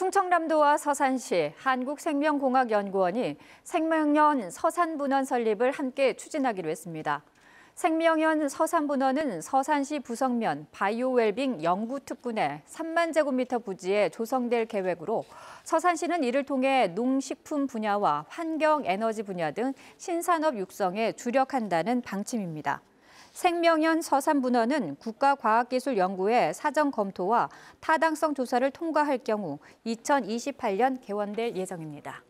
충청남도와 서산시 한국생명공학연구원이 생명연 서산분원 설립을 함께 추진하기로 했습니다. 생명연 서산분원은 서산시 부성면 바이오웰빙 연구특군의 3만 제곱미터 부지에 조성될 계획으로 서산시는 이를 통해 농식품 분야와 환경 에너지 분야 등 신산업 육성에 주력한다는 방침입니다. 생명현 서산분원은 국가과학기술연구회 사전 검토와 타당성 조사를 통과할 경우 2028년 개원될 예정입니다.